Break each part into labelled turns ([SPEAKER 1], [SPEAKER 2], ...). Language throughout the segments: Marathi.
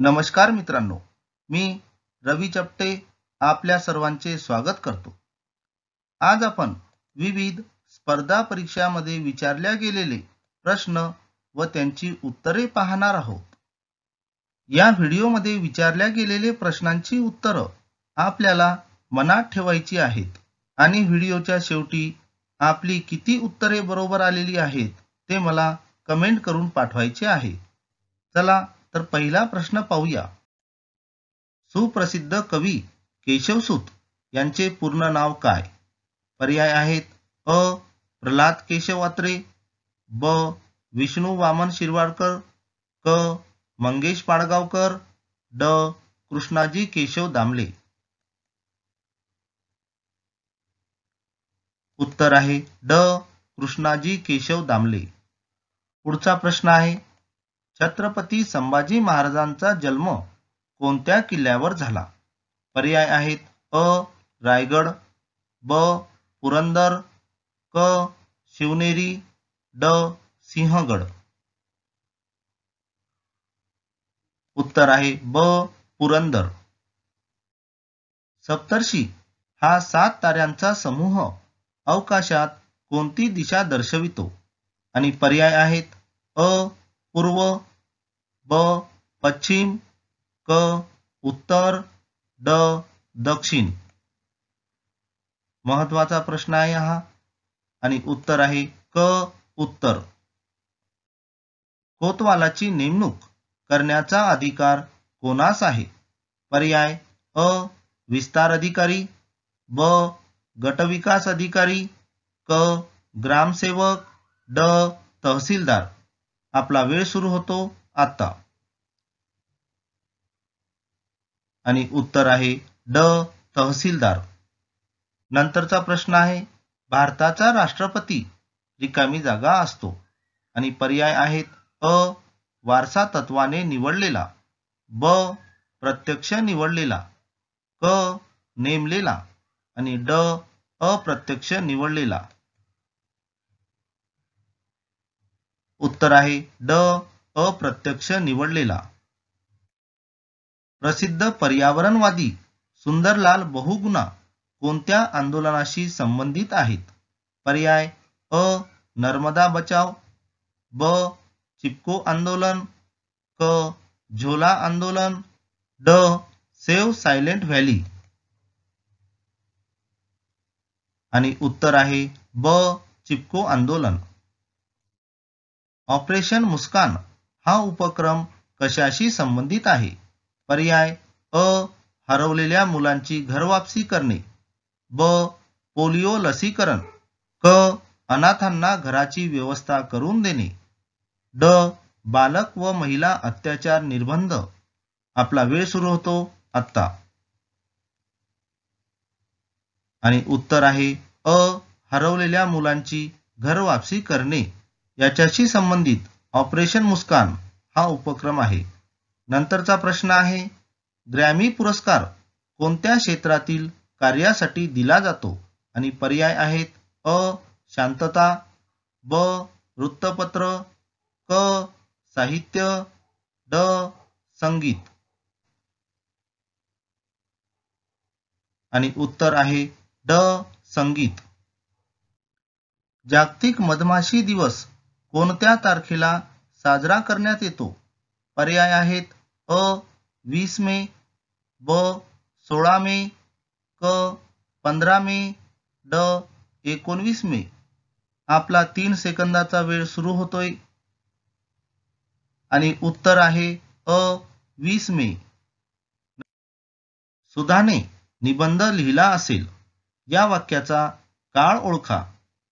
[SPEAKER 1] नमस्कार मित्रांनो मी रवी चपटे आपल्या सर्वांचे स्वागत करतो आज आपण विविध स्पर्धा परीक्षामध्ये विचारल्या गेलेले प्रश्न व त्यांची उत्तरे पाहणार आहोत या व्हिडिओमध्ये विचारल्या गेलेले प्रश्नांची उत्तरं आपल्याला मनात ठेवायची आहेत आणि व्हिडिओच्या शेवटी आपली किती उत्तरे बरोबर आलेली आहेत ते मला कमेंट करून पाठवायचे आहे चला तर पहिला प्रश्न पाहूया सुप्रसिद्ध कवी केशवसुत यांचे पूर्ण नाव काय पर्याय आहेत अ प्रल्हाद केशव अत्रे ब विष्णू वामन शिरवाडकर क मंगेश पाडगावकर ड कृष्णाजी केशव दामले उत्तर आहे ड कृष्णाजी केशव दामले पुढचा प्रश्न आहे छत्रपती संभाजी महाराजांचा जन्म कोणत्या किल्ल्यावर झाला पर्याय आहेत अ रायगड ब पुरंदर क शिवनेरी ड सिंहगड उत्तर आहे ब पुरंदर सप्तर्षी हा सात ताऱ्यांचा समूह अवकाशात कोणती दिशा दर्शवितो आणि पर्याय आहेत अ पूर्व ब पश्चिम क उत्तर ड दक्षिण महत्वाचा प्रश्न आहे हा आणि उत्तर आहे क उत्तर कोतवालाची नेमणूक करण्याचा अधिकार कोणास आहे पर्याय अ विस्तार अधिकारी ब गटविकास अधिकारी क ग्रामसेवक ड तहसीलदार आपला वेळ सुरू होतो आता आणि उत्तर आहे ड तहसीलदार नंतरचा प्रश्न आहे भारताचा राष्ट्रपती रिकामी जागा असतो आणि पर्याय आहेत अ वारसा तत्वाने निवडलेला ब प्रत्यक्ष निवडलेला क नेमलेला आणि ड अप्रत्यक्ष निवडलेला उत्तर आहे ड अप्रत्यक्ष निवडलेला प्रसिद्ध पर्यावरणवादी सुंदरलाल बहुगुणा कोणत्या आंदोलनाशी संबंधित आहेत पर्याय अ नर्मदा बचाव ब चिपको आंदोलन क झोला आंदोलन ड सेव सायलेंट व्हॅली आणि उत्तर आहे ब चिपको आंदोलन ऑपरेशन मुस्कान हा उपक्रम कशाशी संबंधित आहे पर्याय अ हरवलेल्या मुलांची घरवापसी करणे ब पोलिओ लसीकरण क अनाथांना घराची व्यवस्था करून देणे ड बालक व महिला अत्याचार निर्बंध आपला वेळ सुरू होतो आत्ता आणि उत्तर आहे अ हरवलेल्या मुलांची घरवापसी करणे याच्याशी संबंधित ऑपरेशन मुस्कान हा उपक्रम आहे नंतरचा प्रश्न आहे ग्रॅमी पुरस्कार कोणत्या क्षेत्रातील कार्यासाठी दिला जातो आणि पर्याय आहेत अ शांतता ब वृत्तपत्र क साहित्य ड संगीत आणि उत्तर आहे ड संगीत जागतिक मधमाशी दिवस कोणत्या तारखेला साजरा करण्यात येतो पर्याय आहेत अ वीस मे ब सोळा मे क पंधरा मे ड एकोणवीस मे आपला तीन सेकंदाचा वेळ सुरू होतोय आणि उत्तर आहे अ वीस मे सुधाने निबंध लिहिला असेल या वाक्याचा काळ ओळखा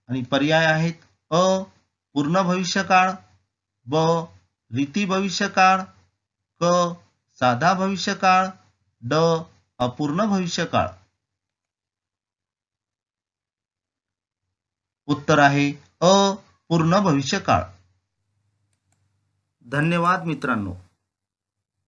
[SPEAKER 1] आणि पर्याय आहेत अ पूर्ण भविष्यकाळ ब रीती भविष्यकाळ क साधा भविष्यकाळ ड अपूर्ण भविष्यकाळ उत्तर आहे अ पूर्ण भविष्यकाळ धन्यवाद मित्रांनो